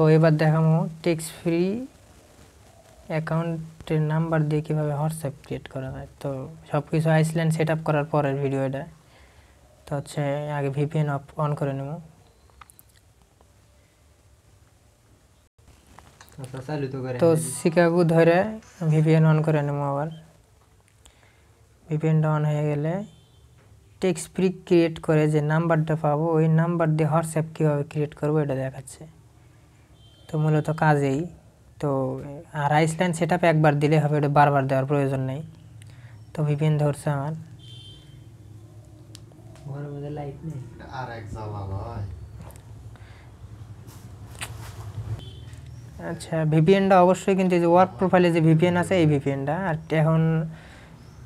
তো এবার দেখাবো ট্যাক্স ফ্রি অ্যাকাউন্টের নাম্বার দিয়ে কীভাবে হোয়াটসঅ্যাপ ক্রিয়েট করা হয় তো সব কিছু আইসল্যান্ড সেট আপ করার পরের ভিডিও এটা তো হচ্ছে আগে ভিপিএন অন করে নেব আচ্ছা, তো শিকাগো ধরে ভিপিএন অন করে নেব আবার ভিপিএনটা অন হয়ে গেলে টেক্স ফ্রি ক্রিয়েট করে যে নাম্বারটা পাবো ওই নাম্বার দিয়ে হোয়াটসঅ্যাপ কীভাবে ক্রিয়েট করবো এটা দেখাচ্ছে তো মূলত কাজেই তো রাইস লাইন সেট একবার দিলে হবে ওটা বারবার দেওয়ার প্রয়োজন নেই তো ভিপিএন ধরছে আমার আচ্ছা ভিপিএনটা অবশ্যই কিন্তু যে ওয়ার্ক প্রোফাইলে যে ভিপিএন আছে এই ভিপিএনটা আর এখন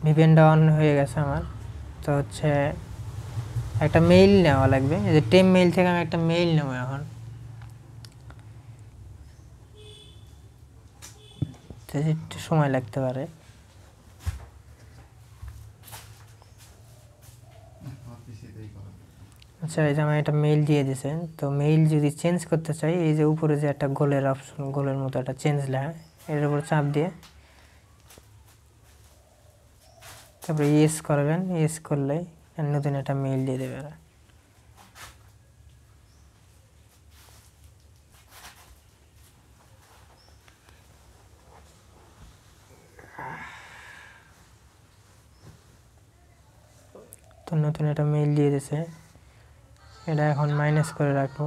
ভিপিএনটা অন হয়ে গেছে আমার তো হচ্ছে একটা মেইল নেওয়া লাগবে যে টেম মেইল থেকে আমি একটা মেইল নেবো এখন করতে একটু সময় লাগতে পারে আচ্ছা এই যে আমার একটা মেইল দিয়ে দিয়েছেন তো মেইল যদি চেঞ্জ করতে চাই এই যে উপরে যে একটা গোলের অপশন গোলের মতো একটা চেঞ্জ লেখা এর উপর চাপ দিয়ে তারপরে ইয়েস করবেন ইয়েস করলেই নতুন একটা মেইল দিয়ে দেবে তো নতুন একটা মেইল দিয়ে দিছে এটা এখন মাইনাস করে রাখবো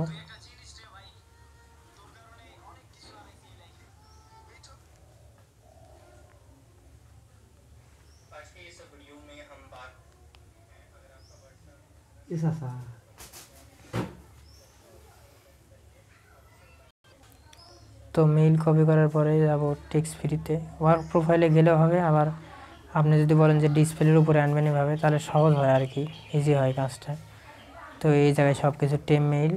তো মেইল কপি করার পরে যাব টেক্সট ফ্রিতে ওয়ার্ক প্রোফাইলে গেলেও হবে আবার আপনি যদি বলেন যে ডিসপ্লের উপরে আনবেন এভাবে তাহলে সহজ হয় আর কি ইজি হয় কাজটা তো এই জায়গায় সব কিছু টেম মেইল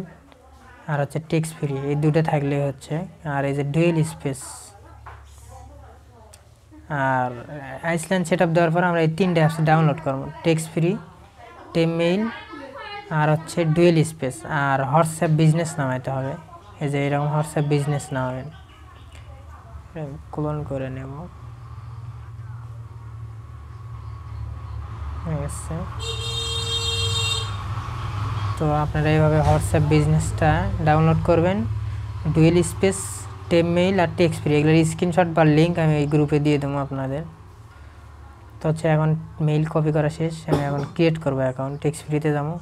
আর হচ্ছে টেক্স ফ্রি এই দুটো থাকলে হচ্ছে আর এই যে ডুয়েল স্পেস আর আইসল্যান্ড সেট আপ দেওয়ার পর আমরা এই তিনটে অ্যাপস ডাউনলোড করবো টেক্স ফ্রি টেম মেইল আর হচ্ছে ডুয়েল স্পেস আর হোয়াটসঅ্যাপ বিজনেস নামাইতে হবে এই যে এরকম হোয়াটসঅ্যাপ বিজনেস নামাবেন ক্লোন করে নেব হয়ে গেছে তো আপনারা এইভাবে হোয়াটসঅ্যাপ বিজনেসটা ডাউনলোড করবেন ডুয়েল স্পেস টেপ মেইল আর টেক্স ফ্রি এগুলোর স্ক্রিনশট বা লিঙ্ক আমি এই গ্রুপে দিয়ে দেবো আপনাদের তো হচ্ছে এখন মেইল কপি করা শেষ আমি এখন ক্রিয়েট করবো অ্যাকাউন্ট টেক্স ফ্রিতে যাবো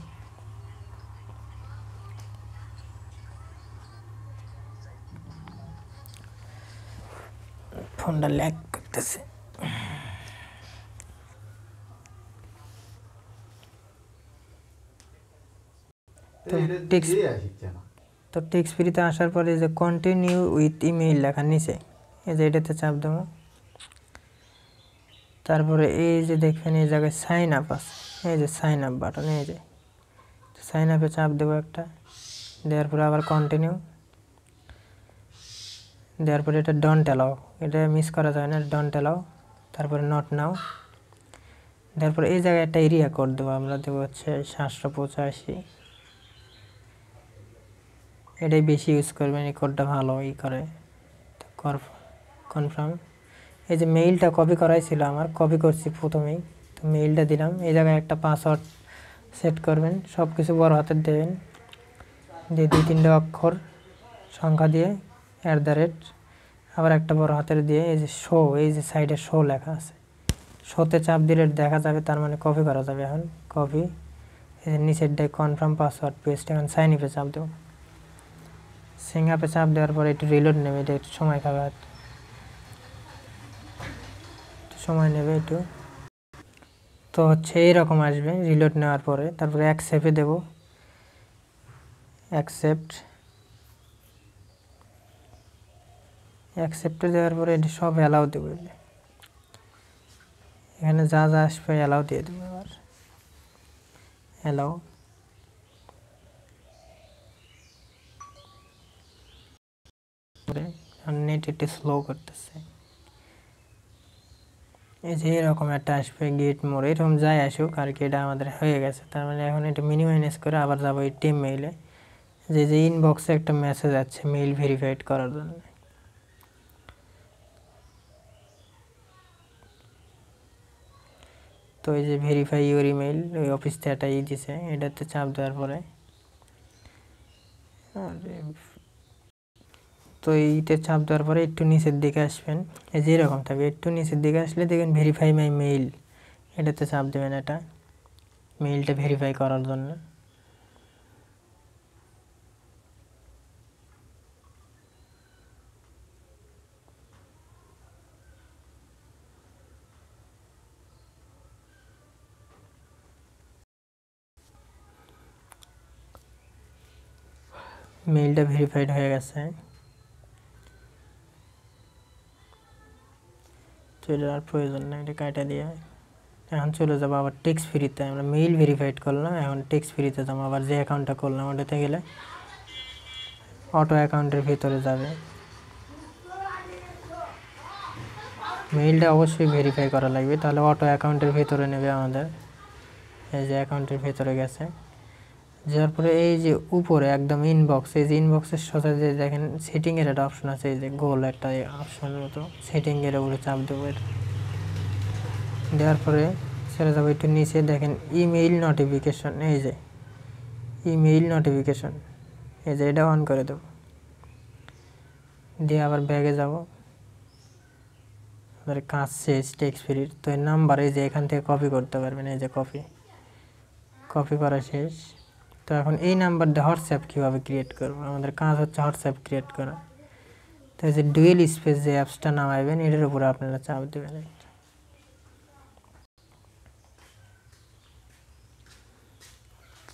ফোনটা ল্যাগ করতেছে তো টেক্স ফ্রিতে আসার পরে যে কন্টিনিউ উইথ ইমেইল লেখা নিচে এই যে এটাতে চাপ দেবো তারপরে এই যে দেখবেন এই জায়গায় সাইন আপ আছে এই যে সাইন আপ বাটন এই যে সাইন আপে চাপ দেবো একটা দেওয়ার পরে আবার কন্টিনিউ দেওয়ার পরে এটা ডন টেলাও এটা মিস করা যায় না ডন টেলাও তারপরে নট নাও তারপরে এই জায়গায় একটা এরিয়া কোড দেবো আমরা দেবো হচ্ছে সাতশো পঁচাশি এটাই বেশি ইউজ করবেন এই কোডটা ভালো ই করে কনফার্ম এই যে মেইলটা কপি করাই ছিল আমার কপি করছি প্রথমেই তো মেইলটা দিলাম এই জায়গায় একটা পাসওয়ার্ড সেট করবেন সব কিছু বড় হাতের দেবেন দিয়ে দুই তিনটে অক্ষর সংখ্যা দিয়ে অ্যাট দ্য রেট আবার একটা বড় হাতের দিয়ে এই যে শো এই যে সাইডে শো লেখা আছে শোতে চাপ দিলে দেখা যাবে তার মানে কপি করা যাবে এখন কপি এই যে নিচেরটায় কনফার্ম পাসওয়ার্ড পেস্ট এখন সাইন ইপে চাপ দেবো সিঙ্গাপে চাপ দেওয়ার পরে একটু রিলোড নেবে এটা একটু সময় খাবে আর সময় নেবে একটু তো হচ্ছে এইরকম আসবে রিলোড নেওয়ার পরে তারপরে এক দেব অ্যাকসেপ্ট অ্যাকসেপ্টে দেওয়ার পরে এটি সব অ্যালাউ দেবো এখানে যা যা আসবে অ্যালাউ দিয়ে দেবো আবার অ্যালাউ করে নেট একটু স্লো করতেছে এই যে এরকম একটা আসবে গেট মোড় এরকম যাই আসুক আর কি এটা আমাদের হয়ে গেছে তার মানে এখন এটা মিনিমাইজ করে আবার যাবো এই টিম মেইলে যে যে ইনবক্সে একটা মেসেজ আছে মেইল ভেরিফাইড করার জন্য তো এই যে ভেরিফাই ইউর ইমেইল ওই অফিস থেকে একটা ই দিছে এটাতে চাপ দেওয়ার পরে আর তো এইটা চাপ দেওয়ার পরে একটু নিচের দিকে আসবেন এই যে এরকম থাকবে একটু নিচের দিকে আসলে দেখবেন ভেরিফাই মাই মেইল এটাতে চাপ দেবেন এটা মেইলটা ভেরিফাই করার জন্য মেইলটা ভেরিফাইড হয়ে গেছে চলে যাওয়ার আর প্রয়োজন নেই এটা কাটা দিয়ে এখন চলে যাবো আবার টেক্স ফ্রিতে আমরা মেইল ভেরিফাইড করলাম এখন টেক্স ফ্রিতে যাবো আবার যে অ্যাকাউন্টটা করলাম ওটাতে গেলে অটো অ্যাকাউন্টের ভিতরে যাবে মেইলটা অবশ্যই ভেরিফাই করা লাগবে তাহলে অটো অ্যাকাউন্টের ভিতরে নেবে আমাদের এই যে অ্যাকাউন্টের ভিতরে গেছে যাওয়ার পরে এই যে উপরে একদম ইনবক্স এই যে ইনবক্সের সাথে যে দেখেন সেটিংয়ের একটা অপশন আছে এই যে গোল একটা অপশন মতো সেটিংয়ের উপরে চাপ দেবো দেওয়ার পরে সেটা যাবো একটু নিচে দেখেন ইমেইল নোটিফিকেশন এই যে ইমেইল নোটিফিকেশন এই যে এটা অন করে দেবো দিয়ে আবার ব্যাগে যাব এবার কাজ শেষ টেক্স ফ্রির তো এই নাম্বার এই যে এখান থেকে কপি করতে পারবেন এই যে কপি কপি করা শেষ তো এখন এই নাম্বার দিয়ে হোয়াটসঅ্যাপ কীভাবে ক্রিয়েট করবো আমাদের কাজ হচ্ছে হোয়াটসঅ্যাপ ক্রিয়েট করা তো এই যে ডুয়েল স্পেস যে অ্যাপসটা নামাইবেন এটার উপরে আপনারা চাপ দেবেন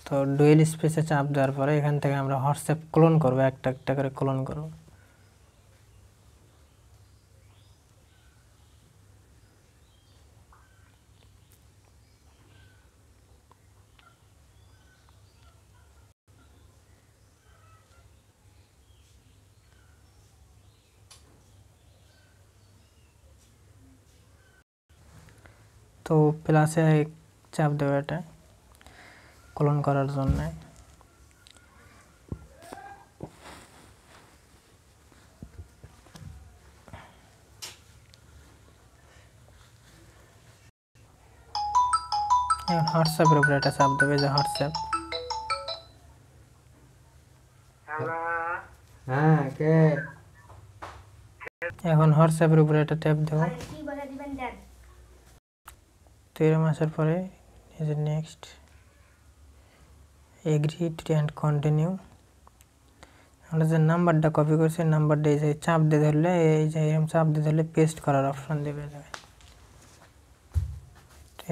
তো ডুয়েল স্পেসে চাপ দেওয়ার পরে এখান থেকে আমরা হোয়াটসঅ্যাপ ক্লোন করবো একটা একটা করে ক্লোন করবো তো প্লাস এ চাপ দাও এটা কলন করার জন্য এখন WhatsApp এর উপরে এটা চাপ দাও যে WhatsApp তাহলে হ্যাঁ ওকে এখন WhatsApp এর উপরে এটা ট্যাপ দাও তেরো মাসের পরে এই নেক্সট এগ্রি অ্যান্ড কন্টিনিউ আমরা যে নাম্বারটা কপি করছি নাম্বারটা এই যে চাপ দিয়ে ধরলে এই যে এরম চাপ দিয়ে ধরলে পেস্ট করার অপশন দেবে যাবে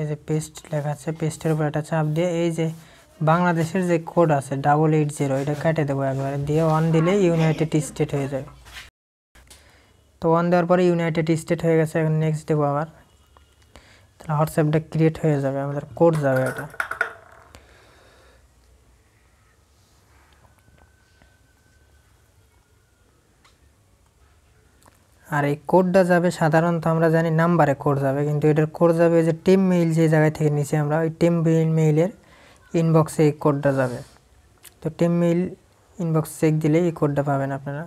এই যে পেস্ট লেখা আছে পেস্টের উপর একটা চাপ দিয়ে এই যে বাংলাদেশের যে কোড আছে ডাবল এইট জিরো এটা কেটে দেবো একবারে দিয়ে ওয়ান দিলে ইউনাইটেড স্টেট হয়ে যাবে তো ওয়ান দেওয়ার পরে ইউনাইটেড স্টেট হয়ে গেছে এখন নেক্সট দেবো আবার হোয়াটসঅ্যাপটা ক্রিয়েট হয়ে যাবে আমাদের কোড যাবে এটা আর এই কোডটা যাবে সাধারণত আমরা জানি নাম্বারে কোড যাবে কিন্তু এটার কোড যাবে যে টিম মেইল যে জায়গায় থেকে নিচে আমরা ওই টিম মেইলের ইনবক্সে এই কোডটা যাবে তো টিম মেইল ইনবক্স চেক দিলে এই কোডটা পাবেন আপনারা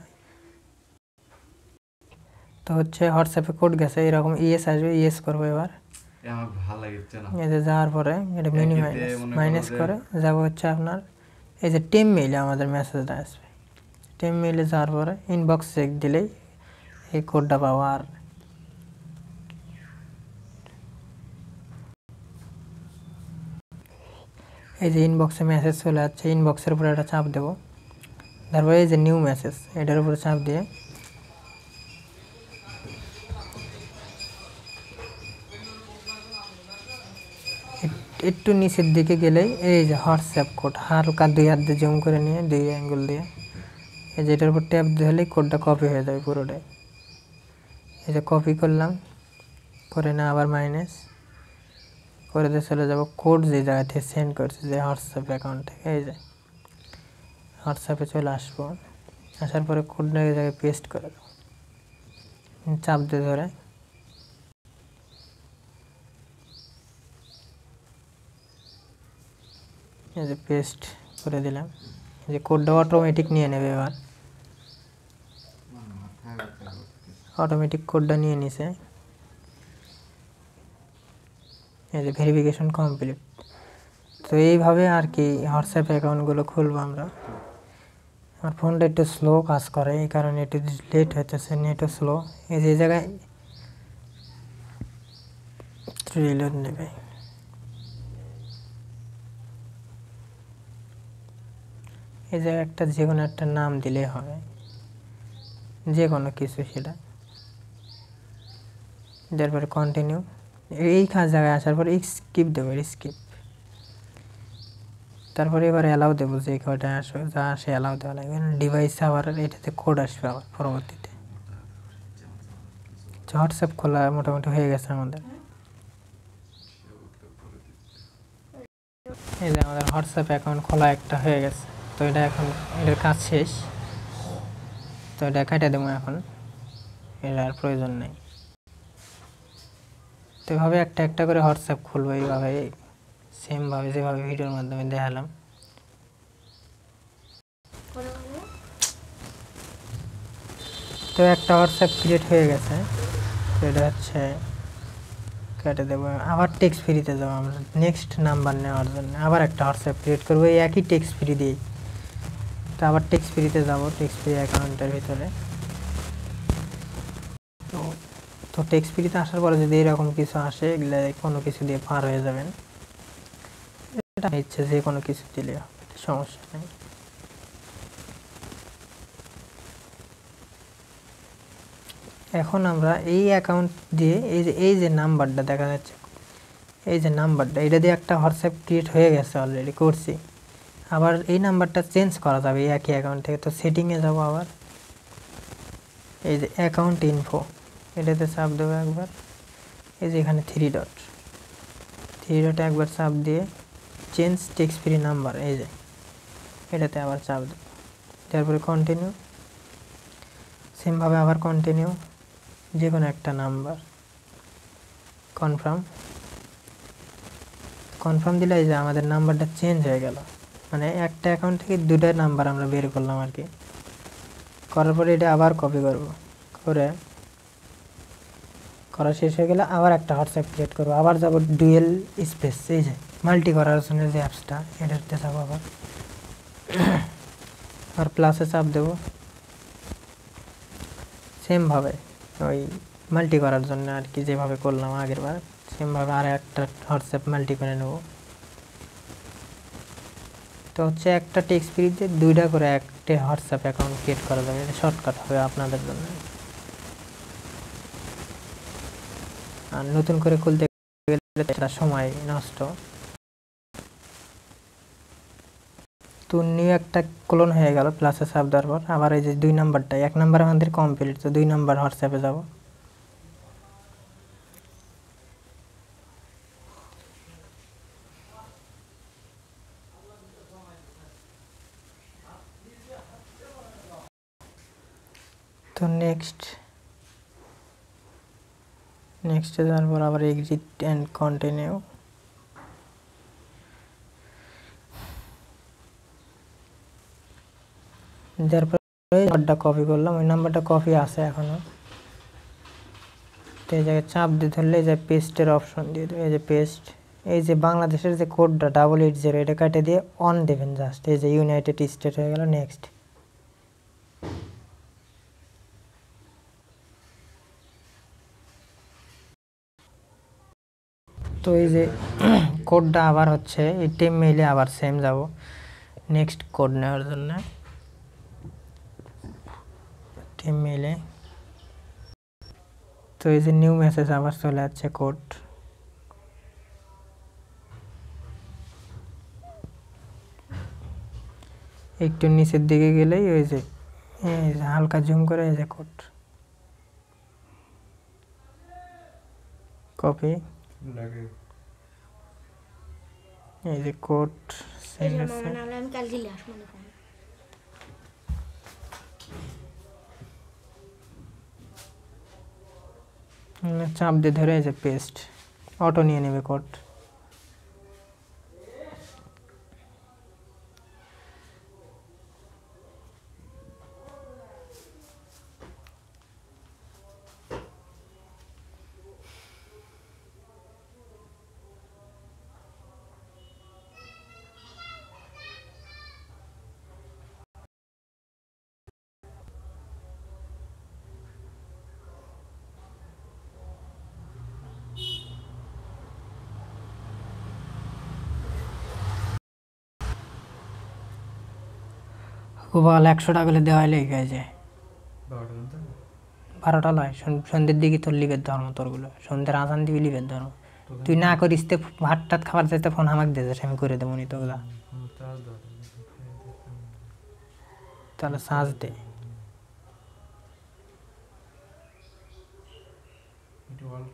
তো হচ্ছে হোয়াটসঅ্যাপে কোড গেছে এরকম ইএস আসবে ইএস করবো এবার এই যে যাওয়ার পরে এটা মিনি মাইনাস মাইনাস করে যাব হচ্ছে আপনার এই যে টিম মেইলে আমাদের মেসেজটা আসবে টিম মেইলে যাওয়ার পরে ইনবক্স চেক দিলেই এই কোডটা পাবো আর এই যে ইনবক্সে মেসেজ চলে যাচ্ছে ইনবক্সের উপরে একটা চাপ দেবো তারপরে এই যে নিউ মেসেজ এটার উপরে চাপ দিয়ে একটু নিচের দিকে গেলেই এই যে হোয়াটসঅ্যাপ কোড হালকা দুই হাত দিয়ে জুম করে নিয়ে দুই অ্যাঙ্গুল দিয়ে এই যে এটার উপর ট্যাপ দিলেই কোডটা কপি হয়ে যাবে পুরোটাই এই যে কপি করলাম করে না আবার মাইনাস করে দিয়ে চলে যাবো কোড যে জায়গা থেকে সেন্ড করছে যে হোয়াটসঅ্যাপ অ্যাকাউন্ট থেকে এই যে হোয়াটসঅ্যাপে চলে আসবো আসার পরে কোডটা এই জায়গায় পেস্ট করে দেবো চাপ দিয়ে ধরে এই যে পেস্ট করে দিলাম এই যে কোডটা অটোমেটিক নিয়ে নেবে এবার অটোমেটিক কোডটা নিয়ে নিছে এই যে ভেরিফিকেশন কমপ্লিট তো এইভাবে আর কি হোয়াটসঅ্যাপ অ্যাকাউন্টগুলো খুলবো আমরা আমার ফোনটা একটু স্লো কাজ করে এই কারণে একটু লেট হইতেছে নেটও স্লো এই যে জায়গায় নেবে এই জায়গায় একটা যে কোনো একটা নাম দিলে হবে যে কোনো কিছু সেটা তারপরে কন্টিনিউ এই খাস জায়গায় আসার পর স্কিপ দেবো স্কিপ তারপরে এবার অ্যালাউ দেবো যে কটা আসবে যা আসে অ্যালাউ দেওয়া লাগবে ডিভাইস আবার এটাতে কোড আসবে আবার পরবর্তীতে হোয়াটসঅ্যাপ আচ্ছা, খোলা মোটামুটি হয়ে গেছে আমাদের এই যে আমাদের হোয়াটসঅ্যাপ অ্যাকাউন্ট খোলা একটা হয়ে গেছে তো এটা এখন এটার কাজ শেষ তো এটা কাটা দেবো এখন এর আর প্রয়োজন নেই তো এভাবে একটা একটা করে হোয়াটসঅ্যাপ খুলবো এইভাবে সেমভাবে যেভাবে ভিডিওর মাধ্যমে দেখালাম তো একটা হোয়াটসঅ্যাপ ক্রিয়েট হয়ে গেছে তো এটা হচ্ছে কেটে দেবো আবার টেক্সট ফ্রিতে যাবো আমরা নেক্সট নাম্বার নেওয়ার জন্য আবার একটা হোয়াটসঅ্যাপ ক্রিয়েট করবো এই একই টেক্সট ফ্রি দিয়ে তো আবার টেক্স ফ্রিতে যাবো টেক্স ফ্রি অ্যাকাউন্টের ভিতরে তো তো টেক্স ফ্রিতে আসার পরে যদি এরকম কিছু আসে এগুলো কোনো কিছু দিয়ে পার হয়ে যাবেন এটা ইচ্ছে যে কোনো কিছু দিলে সমস্যা নেই এখন আমরা এই অ্যাকাউন্ট দিয়ে এই যে এই যে নাম্বারটা দেখা যাচ্ছে এই যে নাম্বারটা এটা দিয়ে একটা হোয়াটসঅ্যাপ ক্রিয়েট হয়ে গেছে অলরেডি করছি আবার এই নাম্বারটা চেঞ্জ করা যাবে এই একই অ্যাকাউন্ট থেকে তো সেটিংয়ে যাবো আবার এই যে অ্যাকাউন্ট ইনফো এটাতে চাপ দেবো একবার এই যে এখানে থ্রি ডট থ্রি ডট একবার চাপ দিয়ে চেঞ্জ টেক্স ফ্রি নাম্বার এই যে এটাতে আবার চাপ দেবো তারপরে কন্টিনিউ সেমভাবে আবার কন্টিনিউ যে কোনো একটা নাম্বার কনফার্ম কনফার্ম দিলে এই যে আমাদের নাম্বারটা চেঞ্জ হয়ে গেল মানে একটা অ্যাকাউন্ট থেকে দুটা নাম্বার আমরা বের করলাম আর কি করার পরে এটা আবার কপি করব করে করা শেষ হয়ে গেলে আবার একটা হোয়াটসঅ্যাপ ক্রিয়েট করবো আবার যাবো ডুয়েল স্পেস এই যে মাল্টি করার জন্য যে অ্যাপসটা এটাতে যাবো আবার আর প্লাসে চাপ দেবো সেমভাবে ওই মাল্টি করার জন্য আর কি যেভাবে করলাম আগেরবার সেমভাবে আর একটা হোয়াটসঅ্যাপ মাল্টি করে নেবো তো হচ্ছে একটা টেক্সট ফ্রিতে দুইটা করে একটা হোয়াটসঅ্যাপ অ্যাকাউন্ট ক্রিয়েট করা যাবে এটা শর্টকাট হবে আপনাদের জন্য আর নতুন করে খুলতে গেলে সময় নষ্ট তো নিউ একটা ক্লোন হয়ে গেল প্লাসে সাপ দেওয়ার পর আবার এই যে দুই নাম্বারটা এক নাম্বার আমাদের কমপ্লিট তো দুই নাম্বার হোয়াটসঅ্যাপে যাবো তো নেক্সট নেক্সটে যাওয়ার পর আবার এক্সিট অ্যান্ড কন্টিনিউ যার পরে নাম্বারটা কপি করলাম ওই নাম্বারটা কপি আছে এখনও তো এই জায়গায় চাপ দিয়ে ধরলে এই যে পেস্টের অপশন দিয়ে দেবে এই যে পেস্ট এই যে বাংলাদেশের যে কোডটা ডাবল এইট জিরো এটা কাটে দিয়ে অন দেবেন জাস্ট এই যে ইউনাইটেড স্টেট হয়ে গেল নেক্সট তো এই যে কোডটা আবার হচ্ছে এই টিম মেইলে আবার সেম যাব নেক্সট কোড নেওয়ার জন্য টিম মেইলে তো এই যে নিউ মেসেজ আবার চলে যাচ্ছে কোড একটু নিচের দিকে গেলেই ওই যে হালকা জুম করে এই যে কোড কপি এই যে কোড সেন্ড চাপ দিয়ে ধরে যে পেস্ট অটো নিয়ে নেবে কোট গোপাল একশো টাকা করে দেওয়া লেগে যায় বারোটা নয় সন্ধ্যের দিকে তোর লিবের ধর্ম তোরগুলো সন্ধ্যের আজান দিবি লিবের ধর্ম তুই না করিস তে ভাত টাত খাবার চাইতে ফোন আমাকে দিয়েছিস আমি করে দেবো নি তোগুলা তাহলে সাজ দে